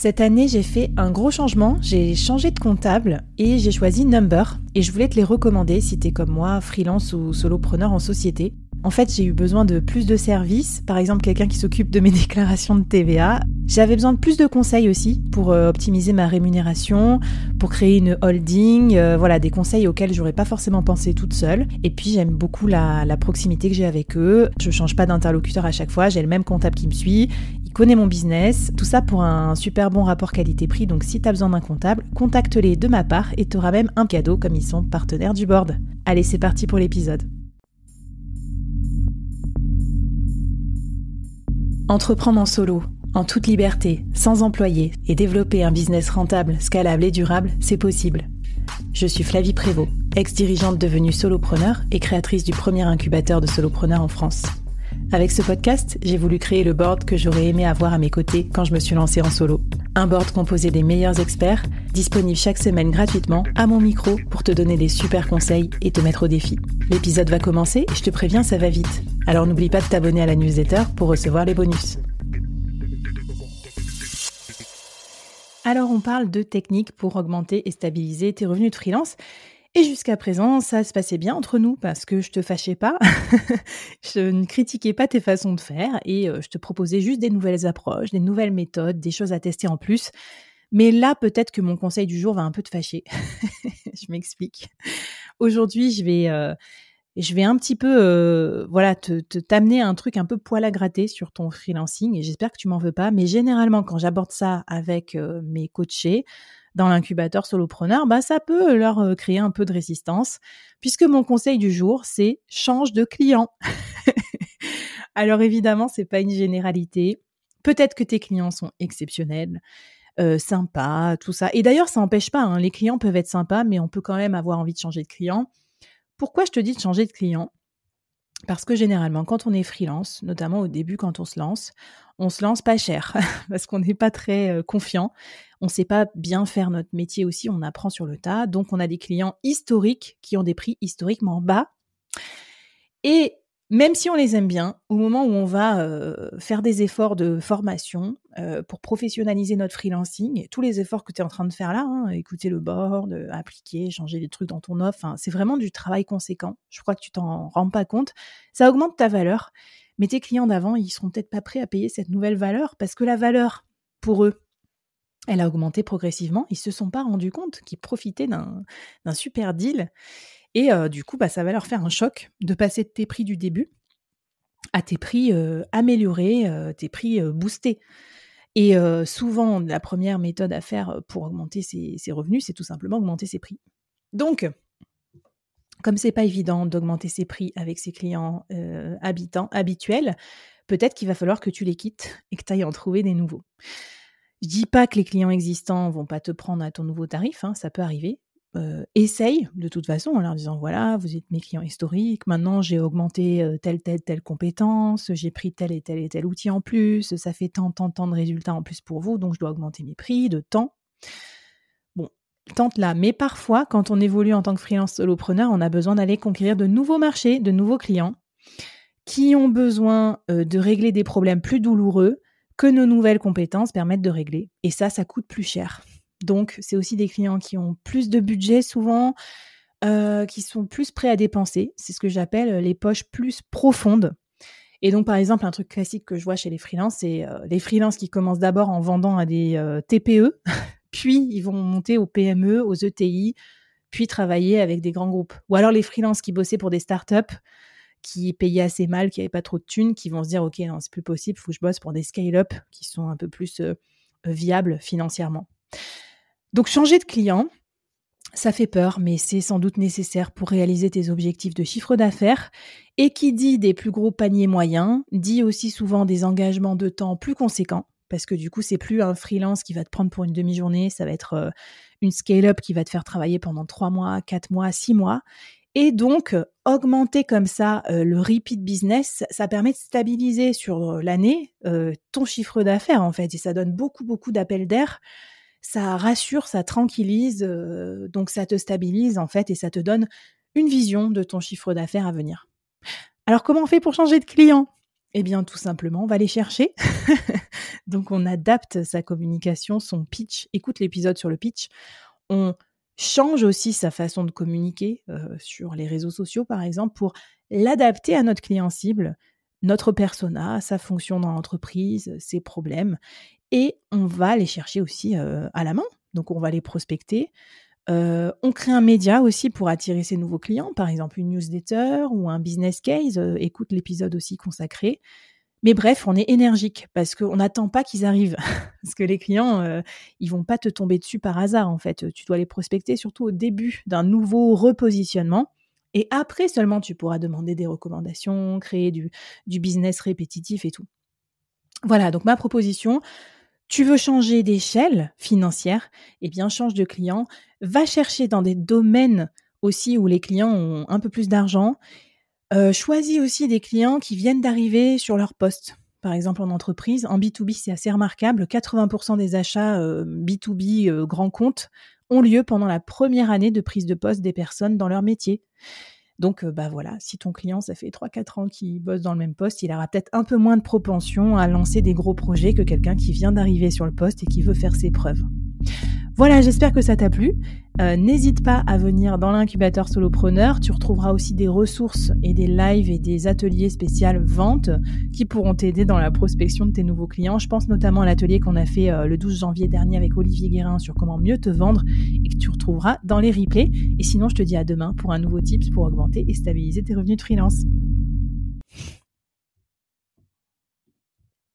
Cette année, j'ai fait un gros changement, j'ai changé de comptable et j'ai choisi Number et je voulais te les recommander si t'es comme moi, freelance ou solopreneur en société. En fait, j'ai eu besoin de plus de services, par exemple quelqu'un qui s'occupe de mes déclarations de TVA, j'avais besoin de plus de conseils aussi pour euh, optimiser ma rémunération, pour créer une holding, euh, voilà, des conseils auxquels j'aurais pas forcément pensé toute seule. Et puis j'aime beaucoup la, proximité que j'ai avec eux. Je change pas d'interlocuteur à chaque fois, j'ai le même comptable qui me suit, il connaît mon business, tout ça pour un super bon rapport qualité-prix. Donc si tu as besoin d'un comptable, contacte-les de ma part et tu auras même un cadeau comme ils sont partenaires du board. Allez, c'est parti pour l'épisode. Entreprendre en solo, en toute liberté, sans employés, et développer un business rentable, scalable et durable, c'est possible. Je suis Flavie Prévost, ex-dirigeante devenue solopreneur et créatrice du premier incubateur de solopreneurs en France. Avec ce podcast, j'ai voulu créer le board que j'aurais aimé avoir à mes côtés quand je me suis lancée en solo. Un board composé des meilleurs experts, disponible chaque semaine gratuitement à mon micro pour te donner des super conseils et te mettre au défi. L'épisode va commencer et je te préviens, ça va vite. Alors n'oublie pas de t'abonner à la newsletter pour recevoir les bonus. Alors on parle de techniques pour augmenter et stabiliser tes revenus de freelance. Et jusqu'à présent, ça se passait bien entre nous parce que je te fâchais pas, je ne critiquais pas tes façons de faire et euh, je te proposais juste des nouvelles approches, des nouvelles méthodes, des choses à tester en plus. Mais là, peut-être que mon conseil du jour va un peu te fâcher. je m'explique. Aujourd'hui, je vais euh, je vais un petit peu euh, voilà te t'amener à un truc un peu poil à gratter sur ton freelancing et j'espère que tu m'en veux pas mais généralement quand j'aborde ça avec euh, mes coachés dans l'incubateur solopreneur bah ça peut leur euh, créer un peu de résistance puisque mon conseil du jour c'est change de client. Alors évidemment, c'est pas une généralité. Peut-être que tes clients sont exceptionnels. sympas, tout ça. Et d'ailleurs, ça n'empêche pas, hein. les clients peuvent être sympas, mais on peut quand même avoir envie de changer de client. Pourquoi je te dis de changer de client parce que généralement, quand on est freelance, notamment au début, quand on se lance, on se lance pas cher parce qu'on n'est pas très euh, confiant. On ne sait pas bien faire notre métier aussi. On apprend sur le tas. Donc, on a des clients historiques qui ont des prix historiquement bas. Et même si on les aime bien, au moment où on va euh, faire des efforts de formation euh, pour professionnaliser notre freelancing, tous les efforts que tu es en train de faire là, hein, écouter le board, euh, appliquer, changer des trucs dans ton offre, c'est vraiment du travail conséquent. Je crois que tu t'en rends pas compte. Ça augmente ta valeur, mais tes clients d'avant, ils seront peut-être pas prêts à payer cette nouvelle valeur parce que la valeur pour eux, elle a augmenté progressivement. Ils se sont pas rendus compte qu'ils profitaient d'un super deal. Et euh, du coup, bah, ça va leur faire un choc de passer de tes prix du début à tes prix euh, améliorés, euh, tes prix boostés. Et souvent, la première méthode à faire pour augmenter ses, revenus, c'est tout simplement augmenter ses prix. Donc, comme c'est pas évident d'augmenter ses prix avec ses clients habitants habituels, peut-être qu'il va falloir que tu les quittes et que tu ailles en trouver des nouveaux. Je dis pas que les clients existants vont pas te prendre à ton nouveau tarif, hein, ça peut arriver, euh, de toute façon en leur disant voilà, vous êtes mes clients historiques, maintenant j'ai augmenté euh, telle, telle, telle compétence, j'ai pris tel et tel et tel outil en plus, ça fait tant, tant, tant de résultats en plus pour vous, donc je dois augmenter mes prix de temps. Bon, tente là, mais parfois, quand on évolue en tant que freelance solopreneur, on a besoin d'aller conquérir de nouveaux marchés, de nouveaux clients qui ont besoin euh, de régler des problèmes plus douloureux que nos nouvelles compétences permettent de régler. Et ça, ça coûte plus cher. Donc, c'est aussi des clients qui ont plus de budget souvent, euh, qui sont plus prêts à dépenser. C'est ce que j'appelle euh, les poches plus profondes. Et donc, par exemple, un truc classique que je vois chez les freelances, c'est euh, les freelances qui commencent d'abord en vendant à des TPE, puis ils vont monter e, aux PME, aux ETI, puis travailler avec des grands groupes. Ou alors les freelances qui bossaient pour des startups, qui payaient assez mal, qui n'avaient pas trop de thunes, qui vont se dire, OK, non, c'est plus possible, il faut que je bosse pour des scale-up qui sont un peu plus viables financièrement. Donc changer de client, ça fait peur, mais c'est sans doute nécessaire pour réaliser tes objectifs de chiffre d'affaires. Et qui dit des plus gros paniers moyens, dit aussi souvent des engagements de temps plus conséquents, parce que du coup, c'est plus un freelance qui va te prendre pour une demi-journée, ça va être euh, une scale-up qui va te faire travailler pendant 3 mois, 4 mois, 6 mois. Et donc, augmenter comme ça euh, le repeat business, ça permet de stabiliser sur euh, l'année ton chiffre d'affaires, en fait. Et ça donne beaucoup, beaucoup d'appels d'air ça rassure, ça tranquillise, euh, donc ça te stabilise en fait et ça te donne une vision de ton chiffre d'affaires à venir. Alors comment on fait pour changer de client Eh bien tout simplement, on va les chercher. donc on adapte sa communication, son pitch. Écoute l'épisode sur le pitch. On change aussi sa façon de communiquer euh, sur les réseaux sociaux par exemple pour l'adapter à notre client cible, notre persona, sa fonction dans l'entreprise, ses problèmes et on va les chercher aussi à la main. Donc on va les prospecter. on crée un média aussi pour attirer ses nouveaux clients, par exemple une newsletter ou un business case. écoute l'épisode aussi consacré. Mais bref, on est énergique parce qu'on n'attend pas qu'ils arrivent. parce que les clients, ils ils vont pas te tomber dessus par hasard en fait. Tu dois les prospecter surtout au début d'un nouveau repositionnement. Et après seulement, tu pourras demander des recommandations, créer du, du business répétitif et tout. Voilà, donc ma proposition, tu veux changer d'échelle financière Eh bien, change de client. Va chercher dans des domaines aussi où les clients ont un peu plus d'argent. Euh, choisis aussi des clients qui viennent d'arriver sur leur poste. Par exemple, en entreprise, en B2B, c'est assez remarquable. 80% des achats B2B euh, euh, grands grand compte ont lieu pendant la première année de prise de poste des personnes dans leur métier. Donc, bah voilà, si ton client, ça fait 3-4 ans qu'il bosse dans le même poste, il aura peut-être un peu moins de propension à lancer des gros projets que quelqu'un qui vient d'arriver sur le poste et qui veut faire ses preuves. Voilà, j'espère que ça t'a plu. Euh, n'hésite pas à venir dans l'incubateur solopreneur. Tu retrouveras aussi des ressources et des lives et des ateliers spéciaux vente qui pourront t'aider dans la prospection de tes nouveaux clients. Je pense notamment à l'atelier qu'on a fait euh, le 12 janvier dernier avec Olivier Guérin sur comment mieux te vendre et que tu retrouveras dans les replays. Et sinon, je te dis à demain pour un nouveau tips pour augmenter et stabiliser tes revenus de freelance.